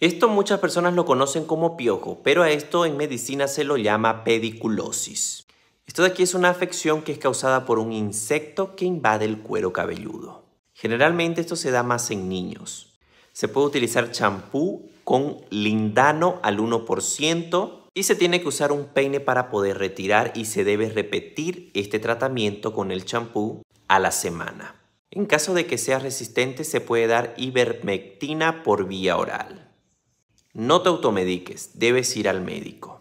Esto muchas personas lo conocen como piojo, pero a esto en medicina se lo llama pediculosis. Esto de aquí es una afección que es causada por un insecto que invade el cuero cabelludo. Generalmente esto se da más en niños. Se puede utilizar champú con lindano al 1% y se tiene que usar un peine para poder retirar y se debe repetir este tratamiento con el champú a la semana. En caso de que sea resistente se puede dar ivermectina por vía oral. No te automediques, debes ir al médico.